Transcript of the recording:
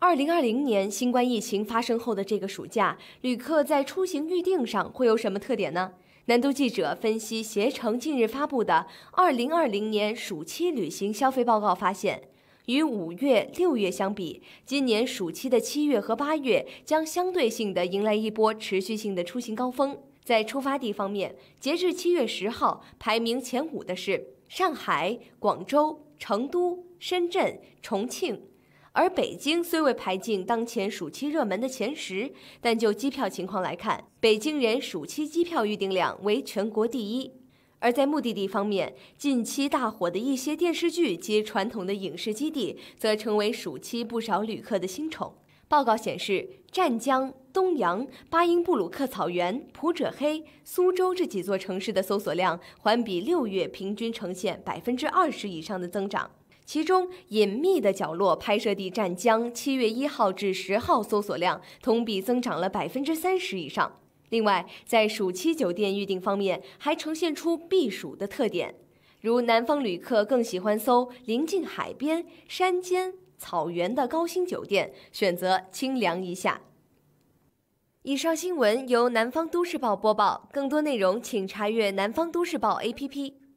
二零二零年新冠疫情发生后的这个暑假，旅客在出行预订上会有什么特点呢？南都记者分析，携程近日发布的《二零二零年暑期旅行消费报告》发现，与五月、六月相比，今年暑期的七月和八月将相对性的迎来一波持续性的出行高峰。在出发地方面，截至七月十号，排名前五的是上海、广州、成都、深圳、重庆。而北京虽未排进当前暑期热门的前十，但就机票情况来看，北京人暑期机票预订量为全国第一。而在目的地方面，近期大火的一些电视剧及传统的影视基地，则成为暑期不少旅客的新宠。报告显示，湛江、东阳、巴音布鲁克草原、普者黑、苏州这几座城市的搜索量，环比六月平均呈现百分之二十以上的增长。其中隐秘的角落拍摄地湛江，七月一号至十号搜索量同比增长了百分之三十以上。另外，在暑期酒店预订方面，还呈现出避暑的特点，如南方旅客更喜欢搜临近海边、山间、草原的高新酒店，选择清凉一下。以上新闻由南方都市报播报，更多内容请查阅南方都市报 A P P。